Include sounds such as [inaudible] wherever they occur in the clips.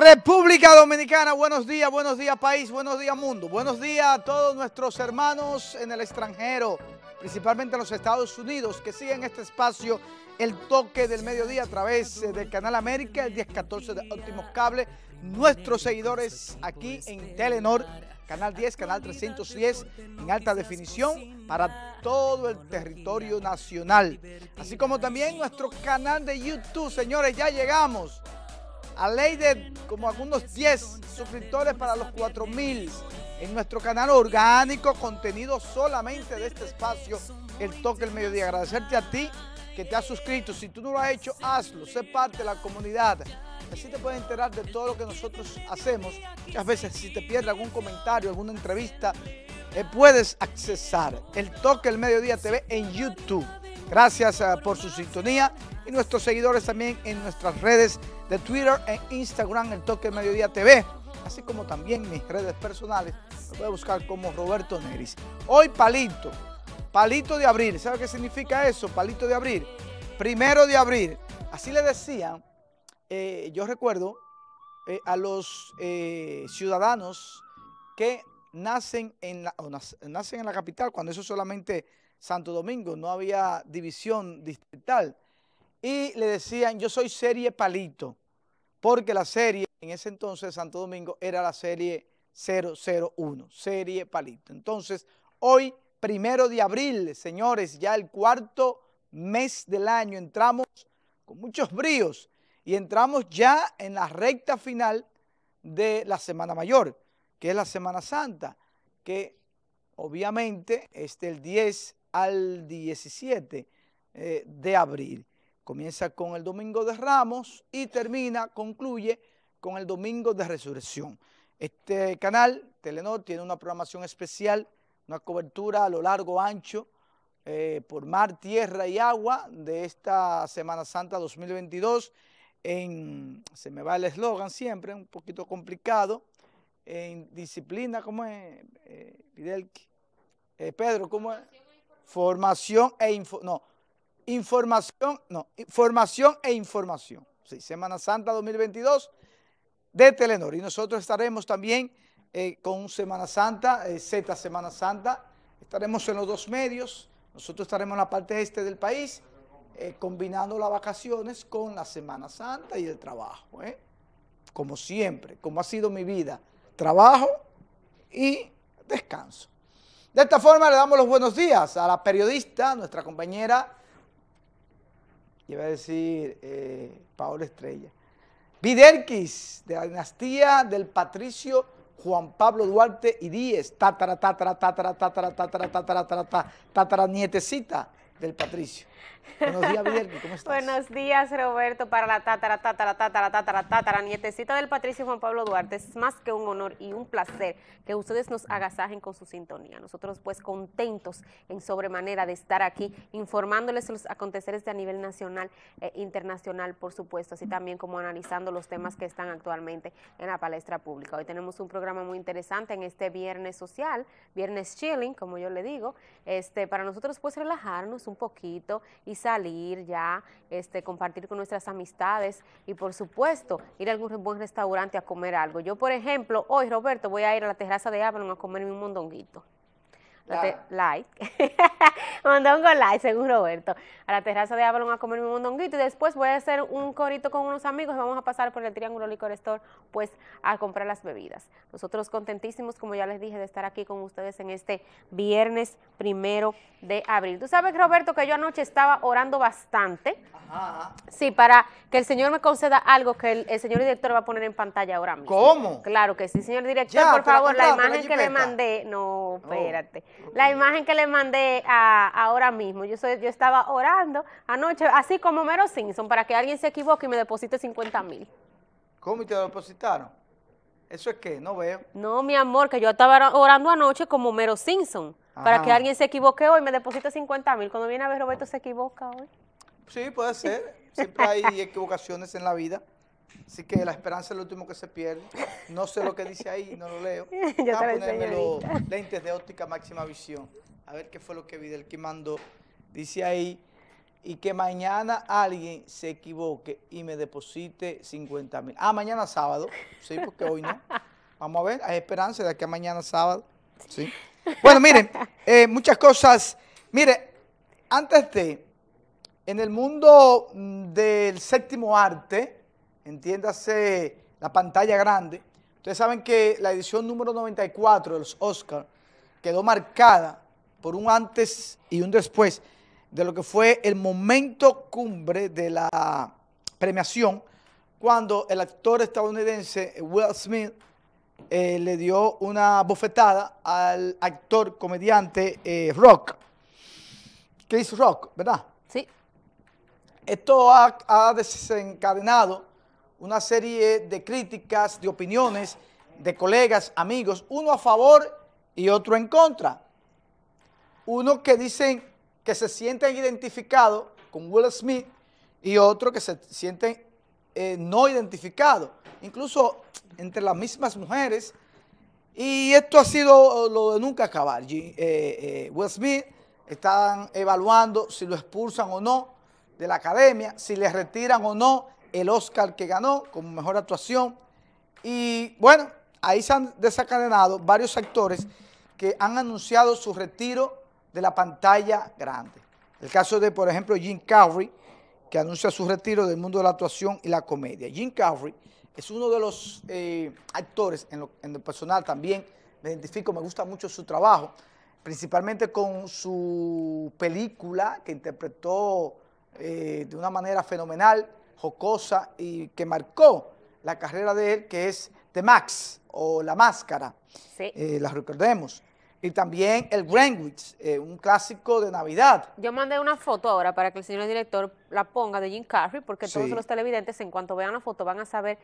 República Dominicana, buenos días, buenos días país, buenos días mundo, buenos días a todos nuestros hermanos en el extranjero, principalmente en los Estados Unidos, que siguen este espacio, el toque del mediodía a través eh, del Canal América, el 1014 de Óptimos Cable, nuestros seguidores aquí en Telenor, Canal 10, Canal 310, en alta definición para todo el territorio nacional, así como también nuestro canal de YouTube, señores, ya llegamos a ley de como algunos 10 suscriptores para los 4000 en nuestro canal orgánico, contenido solamente de este espacio, El Toque El Mediodía. Agradecerte a ti que te has suscrito. Si tú no lo has hecho, hazlo. Sé parte de la comunidad. Así te puedes enterar de todo lo que nosotros hacemos. Muchas veces si te pierdes algún comentario, alguna entrevista, eh, puedes accesar El Toque El Mediodía TV en YouTube. Gracias eh, por su sintonía y nuestros seguidores también en nuestras redes de Twitter e Instagram, El Toque Mediodía TV, así como también mis redes personales. lo puede buscar como Roberto Neris. Hoy palito, palito de abril. ¿Sabe qué significa eso? Palito de abril. Primero de abril. Así le decían, eh, yo recuerdo, eh, a los eh, ciudadanos que nacen en, la, nacen en la capital, cuando eso solamente Santo Domingo, no había división distrital y le decían, yo soy serie palito, porque la serie en ese entonces Santo Domingo era la serie 001, serie palito. Entonces, hoy, primero de abril, señores, ya el cuarto mes del año, entramos con muchos bríos y entramos ya en la recta final de la Semana Mayor, que es la Semana Santa, que obviamente es del 10 al 17 eh, de abril. Comienza con el Domingo de Ramos y termina, concluye con el Domingo de Resurrección. Este canal, Telenor, tiene una programación especial, una cobertura a lo largo, ancho, eh, por mar, tierra y agua de esta Semana Santa 2022. En, se me va el eslogan siempre, un poquito complicado, en disciplina, ¿cómo es, eh, eh Pedro, ¿cómo es? Formación e información. No, información, no, formación e información. Sí, Semana Santa 2022 de Telenor. Y nosotros estaremos también eh, con Semana Santa, eh, Z Semana Santa. Estaremos en los dos medios. Nosotros estaremos en la parte este del país, eh, combinando las vacaciones con la Semana Santa y el trabajo. Como siempre, como ha sido mi vida. Trabajo y descanso. De esta forma le damos los buenos días a la periodista, nuestra compañera iba a decir eh, Estrella. Viderquis, de la dinastía del patricio Juan Pablo Duarte y Díez, tatara, tatara, tatara, tatara, tatara, tatara, tatara, tatara, nietecita del patricio. Buenos días, Buenos días, Roberto, para la tatara, tatara tatara tatara la nietecita del Patricio Juan Pablo Duarte. Es más que un honor y un placer que ustedes nos agasajen con su sintonía. Nosotros, pues, contentos en sobremanera de estar aquí informándoles los aconteceres de a nivel nacional e internacional, por supuesto, así también como analizando los temas que están actualmente en la palestra pública. Hoy tenemos un programa muy interesante en este Viernes Social, Viernes Chilling, como yo le digo, este, para nosotros, pues, relajarnos un poquito, y salir ya, este, compartir con nuestras amistades y por supuesto ir a algún buen restaurante a comer algo. Yo, por ejemplo, hoy Roberto voy a ir a la terraza de Avalon a comerme un mondonguito like, te, [laughs] like. like, según Roberto. A la terraza de Avalon a comer mi mondonguito y después voy a hacer un corito con unos amigos y vamos a pasar por el Triángulo Licor Store, pues, a comprar las bebidas. Nosotros contentísimos, como ya les dije, de estar aquí con ustedes en este viernes primero de abril. Tú sabes, Roberto, que yo anoche estaba orando bastante. Sí, para que el Señor me conceda algo que el, señor director va a poner en pantalla ahora mismo. ¿Cómo? Claro que sí, señor director, por favor, la imagen que le mandé, no, oh. espérate la imagen que le mandé ahora mismo. Yo, soy, yo estaba orando anoche, así como Mero Simpson, para que alguien se equivoque y me deposite 50 mil. ¿Cómo y te lo depositaron? ¿Eso es que No veo. No, mi amor, que yo estaba orando anoche como Mero Simpson, para que alguien se equivoque hoy y me deposite 50 mil. Cuando viene a ver, Roberto se equivoca hoy. Sí, puede ser. [laughs] Siempre hay equivocaciones en la vida. Así que la esperanza es lo último que se pierde. No sé lo que dice ahí, no lo leo. [laughs] Ya, a los lentes de óptica máxima visión. A ver qué fue lo que vi del que mandó. Dice ahí, y que mañana alguien se equivoque y me deposite 50 mil. Ah, mañana sábado. Sí, porque hoy no. Vamos a ver, hay esperanza de que mañana sábado. Sí. Bueno, miren, eh, muchas cosas. Mire, antes de, en el mundo mm, del séptimo arte, entiéndase la pantalla grande. Ustedes saben que la edición número 94 de los Oscars quedó marcada por un antes y un después de lo que fue el momento cumbre de la premiación cuando el actor estadounidense Will Smith eh, le dio una bofetada al actor comediante eh, Rock. Chris Rock, ¿verdad? Sí. Esto ha desencadenado una serie de críticas, de opiniones de colegas, amigos, uno a favor y otro en contra. Uno que dicen que se sienten identificados con Will Smith y otro que se sienten eh, no identificados, incluso entre las mismas mujeres. Y esto ha sido lo de nunca acabar. Eh, eh, Will Smith están evaluando si lo expulsan o no de la academia, si le retiran o no el Oscar que ganó como mejor actuación. Y bueno, ahí se han desacadenado varios actores que han anunciado su retiro de la pantalla grande. El caso de, por ejemplo, Jim Carrey, que anuncia su retiro del mundo de la actuación y la comedia. Jim Carrey es uno de los eh, actores, en lo, personal también, me identifico, me gusta mucho su trabajo, principalmente con su película que interpretó eh, de una manera fenomenal jocosa y que marcó la carrera de él, que es The Max o La Máscara, sí. Eh, la recordemos. Y también el Greenwich, eh, un clásico de Navidad. Yo mandé una foto ahora para que el señor director la ponga de Jim Carrey, porque todos los televidentes, en cuanto vean la foto, van a saber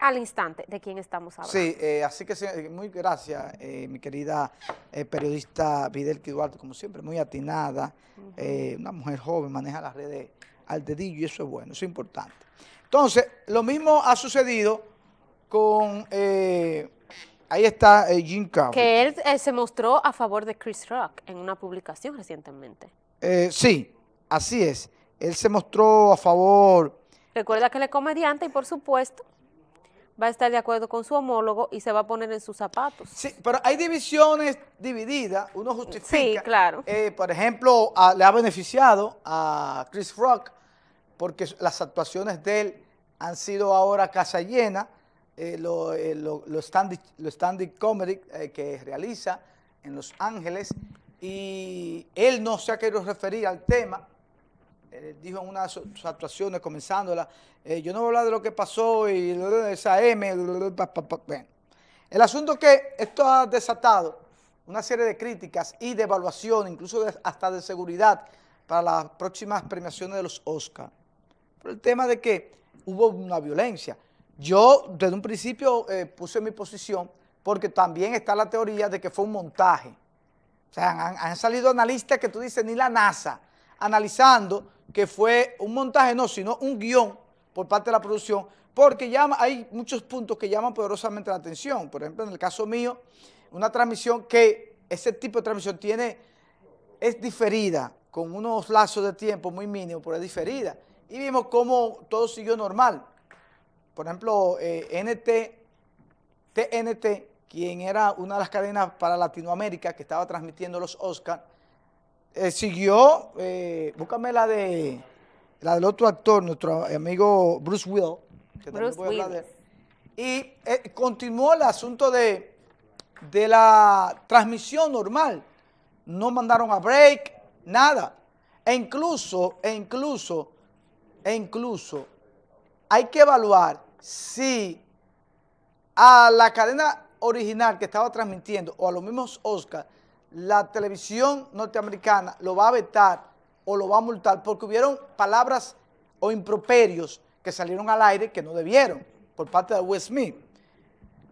al instante de quién estamos hablando. Sí, eh, así que muy gracias, mi querida periodista Videl Duarte, como siempre, muy atinada, una mujer joven, maneja las redes al dedillo y eso es bueno, eso es importante. Entonces, lo mismo ha sucedido con... Eh, ahí está eh, Jim Carrey. Que él eh, se mostró a favor de Chris Rock en una publicación recientemente. sí, así es. Él se mostró a favor... Recuerda que él es comediante y por supuesto va a estar de acuerdo con su homólogo y se va a poner en sus zapatos. Sí, pero hay divisiones divididas, uno justifica. Sí, claro. Eh, por ejemplo, le ha beneficiado a Chris Rock porque las actuaciones de él han sido ahora casa llena, eh, los eh, lo, lo, stand-up comedy que realiza en Los Ángeles, y él no se ha querido referir al tema, eh, dijo en una de sus actuaciones, comenzándola, eh, yo no voy a hablar de lo que pasó y esa M. El asunto que esto ha desatado una serie de críticas y de evaluación, incluso hasta de seguridad, para las próximas premiaciones de los Oscars. Por el tema de que hubo una violencia. Yo desde un principio eh, puse mi posición porque también está la teoría de que fue un montaje. O sea, han, salido analistas que tú dices, ni la NASA, analizando que fue un montaje, no, sino un guión por parte de la producción, porque llama, hay muchos puntos que llaman poderosamente la atención. Por ejemplo, en el caso mío, una transmisión que ese tipo de transmisión tiene, es diferida, con unos lazos de tiempo muy mínimos, pero es diferida. Y vimos cómo todo siguió normal. Por ejemplo, eh, NT, TNT, quien era una de las cadenas para Latinoamérica que estaba transmitiendo los Oscars, eh, siguió, eh, búscame la de la del otro actor, nuestro amigo Bruce Will, que Bruce voy de, y eh, continuó el asunto de, la transmisión normal. No mandaron a break, nada. E incluso, e incluso, e incluso, hay que evaluar si a la cadena original que estaba transmitiendo o a los mismos Oscar la televisión norteamericana lo va a vetar o lo va a multar porque hubieron palabras o improperios que salieron al aire que no debieron por parte de Will Smith.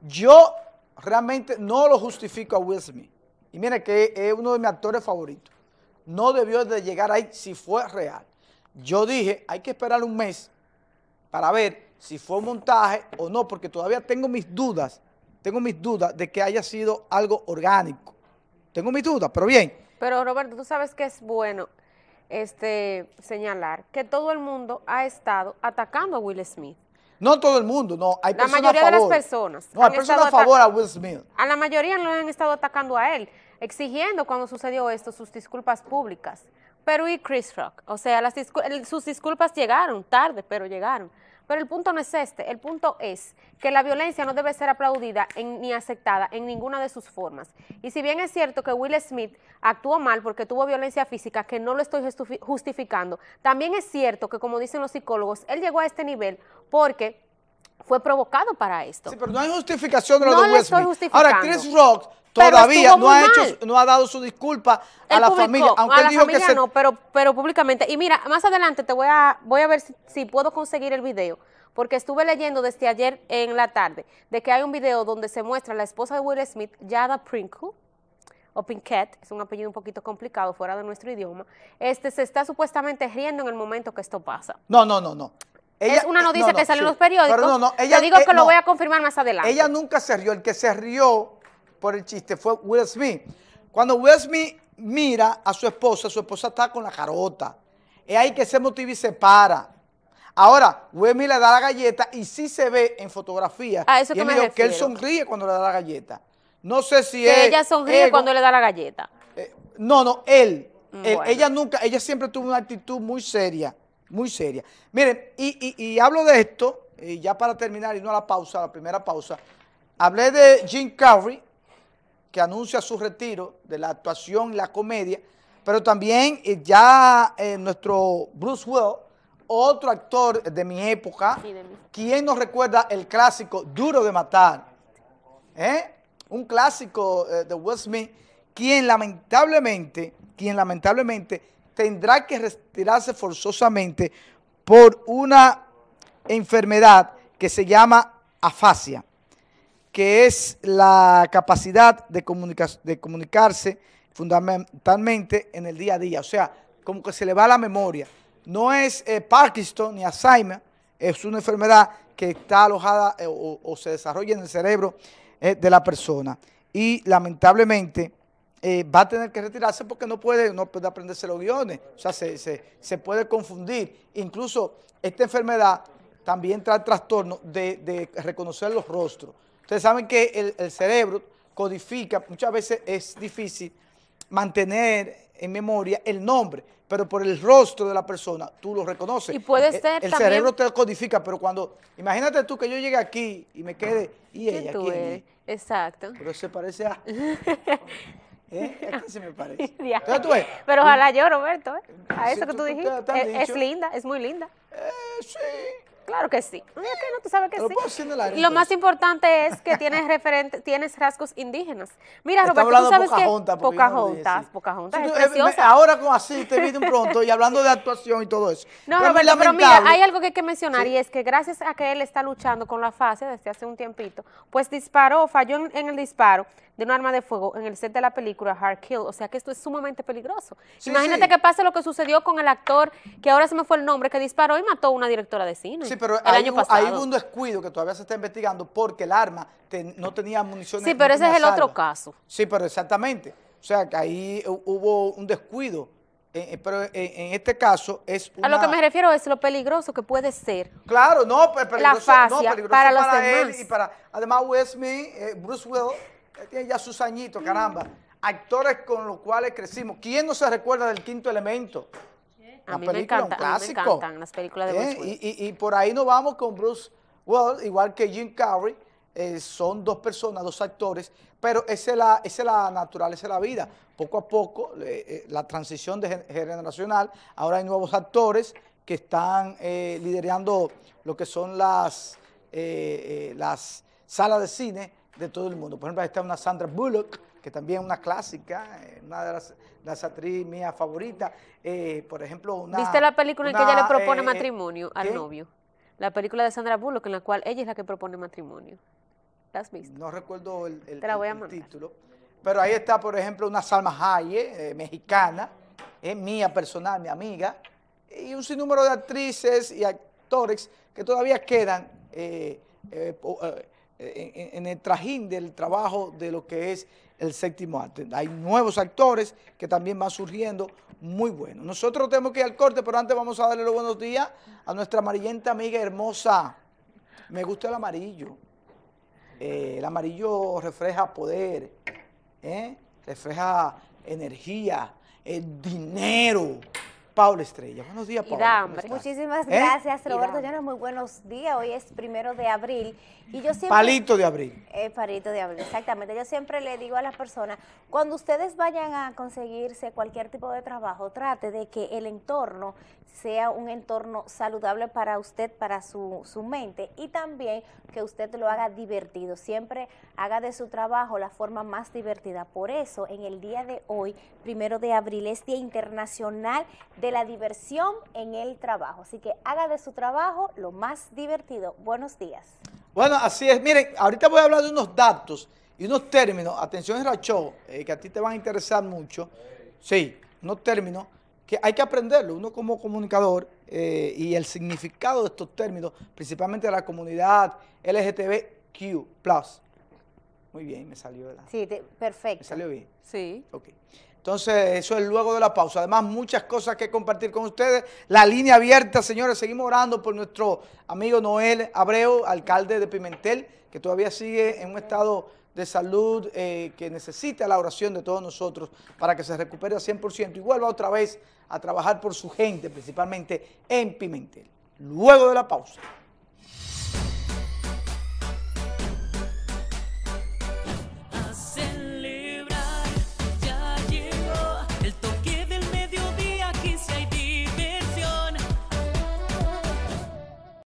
Yo realmente no lo justifico a Will Smith. Y mire que es uno de mis actores favoritos. No debió de llegar ahí si fue real. Yo dije, hay que esperar un mes para ver si fue un montaje o no, porque todavía tengo mis dudas, tengo mis dudas de que haya sido algo orgánico. Tengo mis dudas, pero bien. Pero Roberto, tú sabes que es bueno este, señalar que todo el mundo ha estado atacando a Will Smith. No todo el mundo, no. Hay la mayoría de las personas. No, hay personas a favor a Will Smith. A la mayoría no han estado atacando a él, exigiendo cuando sucedió esto sus disculpas públicas. Pero y Chris Rock, o sea, las sus disculpas llegaron tarde, pero llegaron. Pero el punto no es este, el punto es que la violencia no debe ser aplaudida ni aceptada en ninguna de sus formas. Y si bien es cierto que Will Smith actuó mal porque tuvo violencia física, que no lo estoy justificando, también es cierto que, como dicen los psicólogos, él llegó a este nivel porque fue provocado para esto. Sí, pero no hay justificación de lo no Ahora, Chris Rock todavía no ha, hecho, no ha dado su disculpa a la familia, aunque dijo que no, pero, pero públicamente. Y mira, más adelante te voy a, voy a ver si, puedo conseguir el video, porque estuve leyendo desde ayer en la tarde de que hay un video donde se muestra la esposa de Will Smith, Yada Prinkle, o Pinkett, es un apellido un poquito complicado, fuera de nuestro idioma, este se está supuestamente riendo en el momento que esto pasa. No, no, no, no es una eh, noticia no, dice que sale en los periódicos. Pero ella, digo eh, que lo voy a confirmar más adelante. Ella nunca se rió. El que se rió por el chiste fue Will Smith. Cuando Will Smith mira a su esposa, su esposa está con la carota. Es ahí que se motiva y se para. Ahora, Will Smith le da la galleta y sí se ve en fotografía. A eso que, me que él sonríe cuando le da la galleta. No sé si ella sonríe cuando le da la galleta. Eh, no, no, él. Mm, él. Ella nunca, ella siempre tuvo una actitud muy seria muy seria. Miren, y, hablo de esto, y ya para terminar, y no a la pausa, la primera pausa, hablé de Jim Carrey, que anuncia su retiro de la actuación, y la comedia, pero también eh, ya eh, nuestro Bruce Will, otro actor de mi época, quien nos recuerda el clásico Duro de Matar? ¿Eh? Un clásico eh, de Will Smith, quien lamentablemente, quien lamentablemente tendrá que retirarse forzosamente por una enfermedad que se llama afasia, que es la capacidad de, comunicarse fundamentalmente en el día a día. O sea, como que se le va la memoria. No es eh, Parkinson ni Alzheimer, es una enfermedad que está alojada eh, o, se desarrolla en el cerebro eh, de la persona. Y lamentablemente eh, va a tener que retirarse porque no puede, no puede aprenderse los guiones. O sea, se, puede confundir. Incluso esta enfermedad también trae trastorno de, reconocer los rostros. Ustedes saben que el, cerebro codifica, muchas veces es difícil mantener en memoria el nombre, pero por el rostro de la persona tú lo reconoces. Y puede eh, ser El, el cerebro te codifica, pero cuando, imagínate tú que yo llegue aquí y me quede, y ella, Exacto. Pero se parece a... [laughs] ¿Eh? se me parece. [laughs] Pero ojalá yo, Roberto, ¿eh? a eso que tú, dijiste. es, linda, es muy linda. Eh, sí. Claro que sí. Mira que no, tú sabes que lo sí. Lo más importante es que tienes [laughs] tienes rasgos indígenas. Mira, Roberto, tú sabes que Pocahontas, no Pocahontas, eh, ahora como así te vi un pronto y hablando de actuación y todo eso. No, pero Roberto, pero mira, hay algo que hay que mencionar y es que gracias a que él está luchando con la fase desde hace un tiempito, pues disparó, falló en el disparo de un arma de fuego en el set de la película Hard Kill. O sea que esto es sumamente peligroso. Imagínate qué que pase lo que sucedió con el actor, que ahora se me fue el nombre, que disparó y mató a una directora de cine. Sí, pero el año pasado. hay un descuido que todavía se está investigando porque el arma no tenía munición. Sí, pero ese es el otro caso. Sí, pero exactamente. O sea, que ahí hubo un descuido. Eh, eh, pero eh, en, este caso es una... A lo que me refiero es lo peligroso que puede ser. Claro, no, pues, peligroso, no, peligroso para, los él y para... Además, Will Bruce Will tiene ya sus añitos, caramba. Actores con los cuales crecimos. ¿Quién no se recuerda del quinto elemento? a me clásico. encantan las películas de eh, Y, por ahí nos vamos con Bruce Well, igual que Jim Carrey, eh, son dos personas, dos actores, pero esa es la, la naturaleza de la vida. Poco a poco, eh, la transición de generacional, ahora hay nuevos actores que están liderando lo que son las, las salas de cine, de todo el mundo. Por ejemplo, ahí está una Sandra Bullock, que también es una clásica, eh, una de las, actrices mías favoritas. Eh, por ejemplo, una... ¿Viste la película en que ella le propone eh, matrimonio al novio? La película de Sandra Bullock, en la cual ella es la que propone matrimonio. ¿La has visto? No recuerdo el, el, título. Pero ahí está, por ejemplo, una Salma Hayek, mexicana, es mía personal, mi amiga, y un sinnúmero de actrices y actores que todavía quedan en, el trajín del trabajo de lo que es el séptimo arte. Hay nuevos actores que también van surgiendo, muy buenos. Nosotros tenemos que ir al corte, pero antes vamos a darle los buenos días a nuestra amarillenta amiga hermosa. Me gusta el amarillo. Eh, el amarillo refleja poder, ¿eh? refleja energía, el dinero. Paula Estrella. Buenos días, Paula. Muchísimas ¿Eh? gracias, Roberto. no, muy buenos días. Hoy es primero de abril. y yo siempre, Palito de abril. Eh, palito de abril, exactamente. Yo siempre le digo a las personas, cuando ustedes vayan a conseguirse cualquier tipo de trabajo, trate de que el entorno sea un entorno saludable para usted, para su, su mente y también que usted lo haga divertido. Siempre haga de su trabajo la forma más divertida. Por eso, en el día de hoy, primero de abril, es Día Internacional de la diversión en el trabajo. Así que haga de su trabajo lo más divertido. Buenos días. Bueno, así es. Miren, ahorita voy a hablar de unos datos y unos términos. Atención, Racho, eh, que a ti te van a interesar mucho. Sí, unos términos que hay que aprenderlo, uno como comunicador eh, y el significado de estos términos, principalmente de la comunidad LGTBQ+. Muy bien, me salió Sí, perfecto. ¿Me salió bien? Sí. Ok. Entonces, eso es luego de la pausa. Además, muchas cosas que compartir con ustedes. La línea abierta, señores. Seguimos orando por nuestro amigo Noel Abreu, alcalde de Pimentel, que todavía sigue en un estado de salud eh, que necesita la oración de todos nosotros para que se recupere al 100% y vuelva otra vez a trabajar por su gente, principalmente en Pimentel. Luego de la pausa.